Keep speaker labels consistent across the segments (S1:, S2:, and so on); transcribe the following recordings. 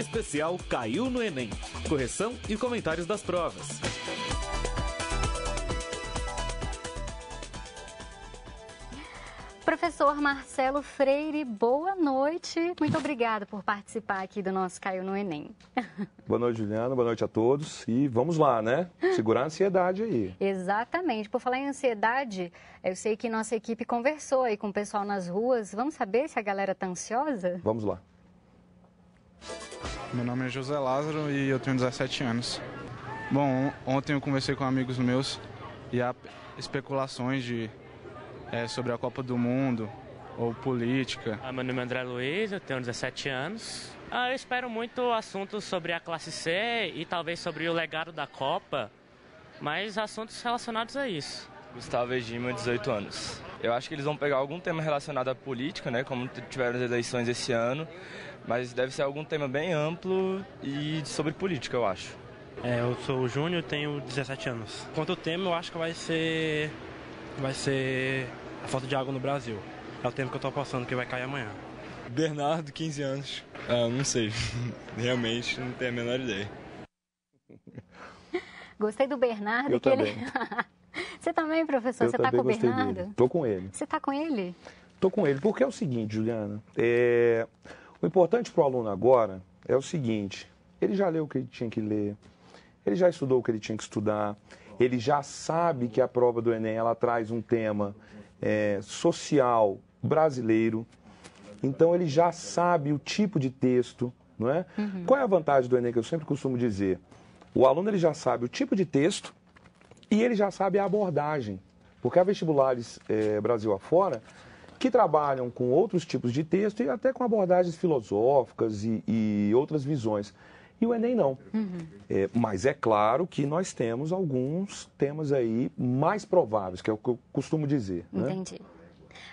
S1: Especial Caiu no Enem. Correção e comentários das provas.
S2: Professor Marcelo Freire, boa noite. Muito obrigado por participar aqui do nosso Caiu no Enem.
S1: Boa noite, Juliana. Boa noite a todos. E vamos lá, né? Segurar a ansiedade aí.
S2: Exatamente. Por falar em ansiedade, eu sei que nossa equipe conversou aí com o pessoal nas ruas. Vamos saber se a galera tá ansiosa?
S1: Vamos lá. Meu nome é José Lázaro e eu tenho 17 anos. Bom, ontem eu conversei com amigos meus e há especulações de, é, sobre a Copa do Mundo ou política. Ah, meu nome é André Luiz, eu tenho 17 anos. Ah, eu espero muito assuntos sobre a classe C e talvez sobre o legado da Copa, mas assuntos relacionados a isso. Gustavo Egima, 18 anos. Eu acho que eles vão pegar algum tema relacionado à política, né, como tiveram as eleições esse ano, mas deve ser algum tema bem amplo e sobre política, eu acho.
S2: É, eu sou o Júnior, tenho 17 anos. Quanto ao tema, eu acho que vai ser vai ser a falta de água no Brasil. É o tema que eu estou passando que vai cair amanhã. Bernardo, 15 anos. Ah, não sei. Realmente não tenho a menor ideia. Gostei do Bernardo. Eu também. Ele... Você também, tá professor? Eu você está com o Bernardo? Estou com ele. Você está com ele?
S1: Estou com ele. Porque é o seguinte, Juliana. É... O importante para o aluno agora é o seguinte: ele já leu o que ele tinha que ler, ele já estudou o que ele tinha que estudar, ele já sabe que a prova do Enem ela traz um tema é, social brasileiro. Então ele já sabe o tipo de texto, não é? Uhum. Qual é a vantagem do Enem que eu sempre costumo dizer? O aluno ele já sabe o tipo de texto, e ele já sabe a abordagem, porque há vestibulares é, Brasil afora que trabalham com outros tipos de texto e até com abordagens filosóficas e, e outras visões. E o Enem não. Uhum. É, mas é claro que nós temos alguns temas aí mais prováveis, que é o que eu costumo dizer. Né? Entendi.
S2: Né?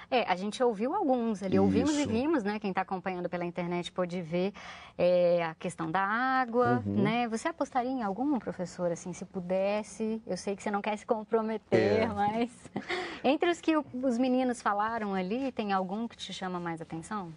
S2: É, a gente ouviu alguns ali, Isso. ouvimos e vimos, né? Quem está acompanhando pela internet pode ver é, a questão da água, uhum. né? Você apostaria em algum, professor, assim, se pudesse? Eu sei que você não quer se comprometer, é. mas... Entre os que os meninos falaram ali, tem algum que te chama mais atenção?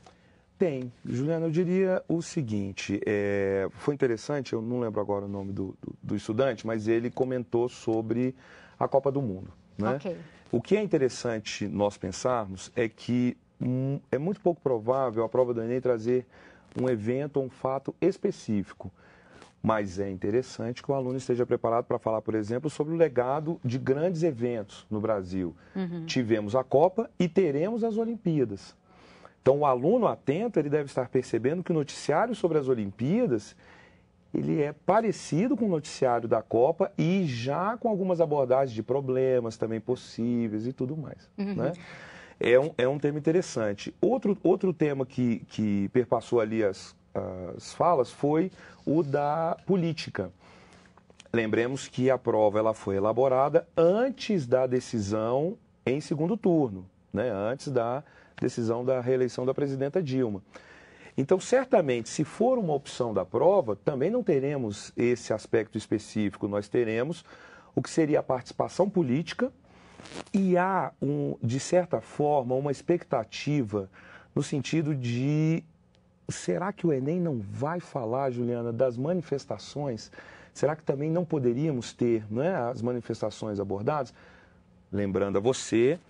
S1: Tem. Juliana, eu diria o seguinte, é, foi interessante, eu não lembro agora o nome do, do, do estudante, mas ele comentou sobre a Copa do Mundo, né? Ok. O que é interessante nós pensarmos é que hum, é muito pouco provável a prova do Enem trazer um evento ou um fato específico. Mas é interessante que o aluno esteja preparado para falar, por exemplo, sobre o legado de grandes eventos no Brasil. Uhum. Tivemos a Copa e teremos as Olimpíadas. Então, o aluno atento ele deve estar percebendo que o noticiário sobre as Olimpíadas ele é parecido com o noticiário da Copa e já com algumas abordagens de problemas também possíveis e tudo mais. Uhum. Né? É, um, é um tema interessante. Outro, outro tema que, que perpassou ali as, as falas foi o da política. Lembremos que a prova ela foi elaborada antes da decisão em segundo turno, né? antes da decisão da reeleição da presidenta Dilma. Então, certamente, se for uma opção da prova, também não teremos esse aspecto específico, nós teremos o que seria a participação política e há, um, de certa forma, uma expectativa no sentido de será que o Enem não vai falar, Juliana, das manifestações? Será que também não poderíamos ter né, as manifestações abordadas? Lembrando a você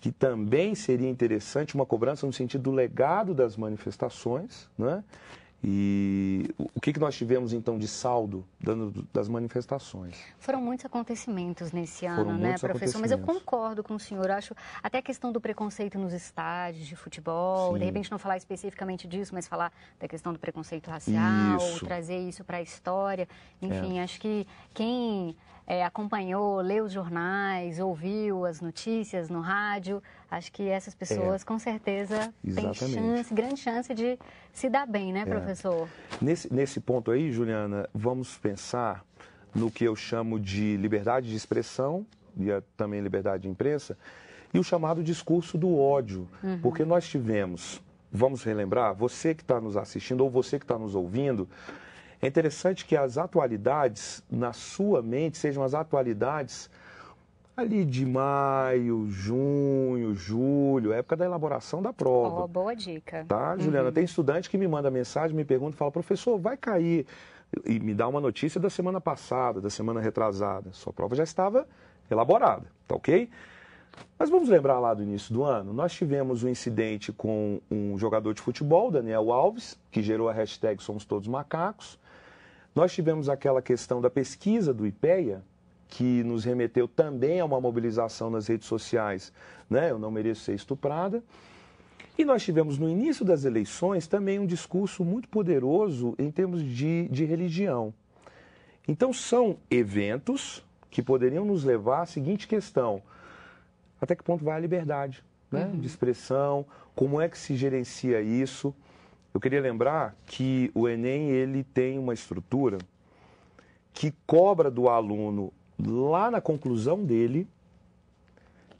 S1: que também seria interessante uma cobrança no sentido do legado das manifestações, né? E o que, que nós tivemos então de saldo das manifestações?
S2: Foram muitos acontecimentos nesse ano, né, professor? Mas eu concordo com o senhor. acho até a questão do preconceito nos estádios de futebol, Sim. de repente não falar especificamente disso, mas falar da questão do preconceito racial, isso. trazer isso para a história. Enfim, é. acho que quem é, acompanhou, leu os jornais, ouviu as notícias no rádio. Acho que essas pessoas, é. com certeza, Exatamente. têm chance, grande chance de se dar bem, né, é. professor?
S1: É. Nesse, nesse ponto aí, Juliana, vamos pensar no que eu chamo de liberdade de expressão e também liberdade de imprensa e o chamado discurso do ódio, uhum. porque nós tivemos, vamos relembrar, você que está nos assistindo ou você que está nos ouvindo, é interessante que as atualidades, na sua mente, sejam as atualidades ali de maio, junho, julho, época da elaboração da prova. Oh,
S2: boa dica. Tá, Juliana?
S1: Uhum. Tem estudante que me manda mensagem, me pergunta, fala, professor, vai cair. E me dá uma notícia da semana passada, da semana retrasada. Sua prova já estava elaborada, tá ok? Mas vamos lembrar lá do início do ano, nós tivemos um incidente com um jogador de futebol, Daniel Alves, que gerou a hashtag Somos Todos Macacos. Nós tivemos aquela questão da pesquisa do IPEA, que nos remeteu também a uma mobilização nas redes sociais, né? Eu não mereço ser estuprada. E nós tivemos no início das eleições também um discurso muito poderoso em termos de, de religião. Então são eventos que poderiam nos levar à seguinte questão: até que ponto vai a liberdade né? Uhum. de expressão? Como é que se gerencia isso? Eu queria lembrar que o Enem ele tem uma estrutura que cobra do aluno lá na conclusão dele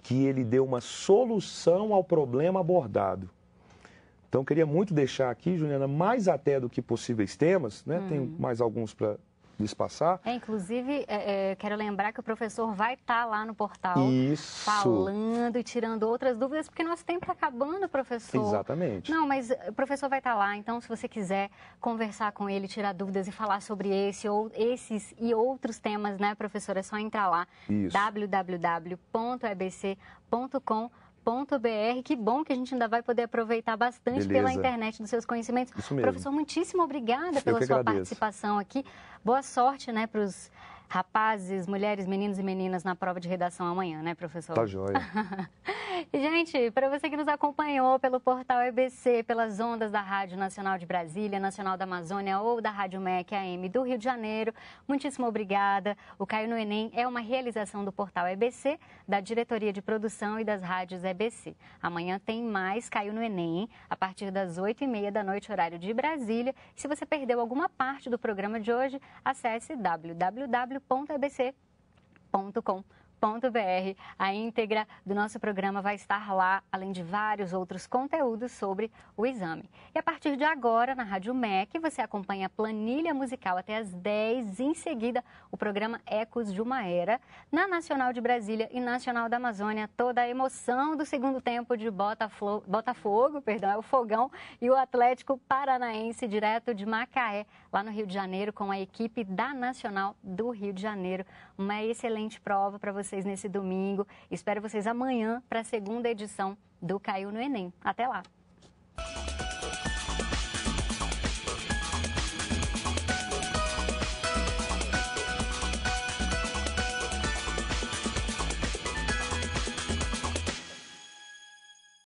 S1: que ele deu uma solução ao problema abordado. Então, queria muito deixar aqui, Juliana, mais até do que possíveis temas, né? Hum. Tem mais alguns para se passar.
S2: É, inclusive, é, é, quero lembrar que o professor vai estar tá lá no portal Isso. falando e tirando outras dúvidas, porque nosso tempo está acabando, professor. Exatamente. Não, mas o professor vai estar tá lá, então se você quiser conversar com ele, tirar dúvidas e falar sobre esse ou esses e outros temas, né, professor, é só entrar lá. Isso. www.ebc.com.br br Que bom que a gente ainda vai poder aproveitar bastante Beleza. pela internet dos seus conhecimentos. Isso mesmo. Professor, muitíssimo obrigada pela sua agradeço. participação aqui. Boa sorte né, para os rapazes, mulheres, meninos e meninas na prova de redação amanhã, né, professor? Tá joia. Gente, para você que nos acompanhou pelo portal EBC, pelas ondas da Rádio Nacional de Brasília, Nacional da Amazônia ou da Rádio MEC AM do Rio de Janeiro, muitíssimo obrigada. O Caio no Enem é uma realização do portal EBC, da Diretoria de Produção e das rádios EBC. Amanhã tem mais Caio no Enem, a partir das 8h30 da noite, horário de Brasília. Se você perdeu alguma parte do programa de hoje, acesse www www.ebc.com.br www.cultura.br. A íntegra do nosso programa vai estar lá, além de vários outros conteúdos sobre o exame. E a partir de agora, na Rádio MEC, você acompanha a planilha musical até as 10, em seguida, o programa Ecos de uma Era, na Nacional de Brasília e Nacional da Amazônia, toda a emoção do segundo tempo de Botafogo, Botafogo perdão, é o Fogão e o Atlético Paranaense, direto de Macaé, lá no Rio de Janeiro, com a equipe da Nacional do Rio de Janeiro. Uma excelente prova para você vocês nesse domingo. Espero vocês amanhã para a segunda edição do Caiu no Enem. Até lá!